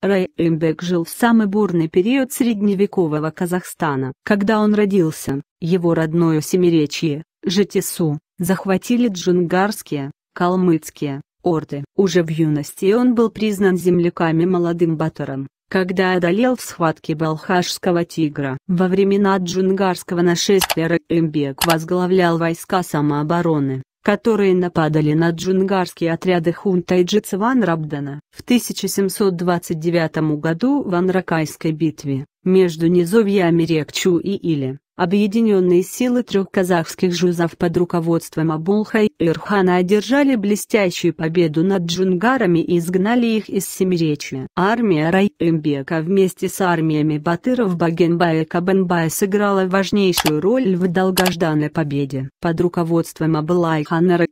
Райымбек жил в самый бурный период средневекового Казахстана. Когда он родился, его родное семиречье, Жетису, захватили джунгарские, калмыцкие, орды. Уже в юности он был признан земляками молодым батором, когда одолел в схватке Балхашского тигра. Во времена джунгарского нашествия Рымбек возглавлял войска самообороны которые нападали на джунгарские отряды хунта и джица Ван Рабдана. В 1729 году в Анракайской битве, между низовьями рек Чу и Или, объединенные силы трех казахских жузов под руководством Абулха Ирхана одержали блестящую победу над джунгарами и изгнали их из Семиречья. Армия рай вместе с армиями Батыров Багенбая и Кабенбая сыграла важнейшую роль в долгожданной победе. Под руководством Абылай-хана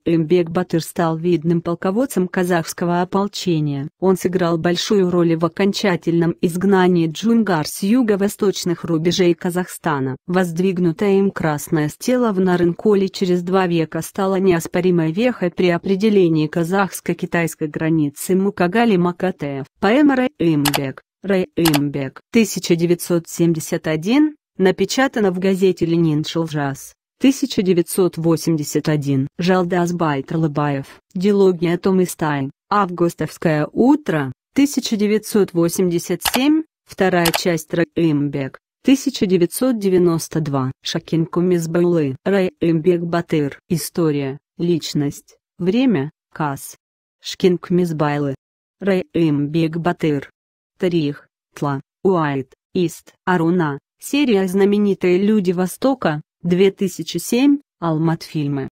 Батыр стал видным полководцем казахского ополчения. Он сыграл большую роль в окончательном изгнании джунгар с юго-восточных рубежей Казахстана. Воздвигнутая им красная стела в Нарынколе через два века стала неоспоримой неоспоримой вехой при определении казахско-китайской границы Мукагали Макатеев. Поэма Рэй Имбек. Рэй Имбек. 1971. Напечатана в газете «Ленин Шелжас». 1981. Жалдас Байтралыбаев. Дилогия о том и стаи. Августовское утро. 1987. Вторая часть Рэй Имбек. 1992. Шакин Кумизбаулы. Рай Эмбек Батыр. История. Личность. Время. Кас. Шкинг Мизбайлы. Рэйм эм Биг Батыр. Тарих. Тла. Уайт. Ист. Аруна. Серия «Знаменитые люди Востока», 2007, Алмат-фильмы.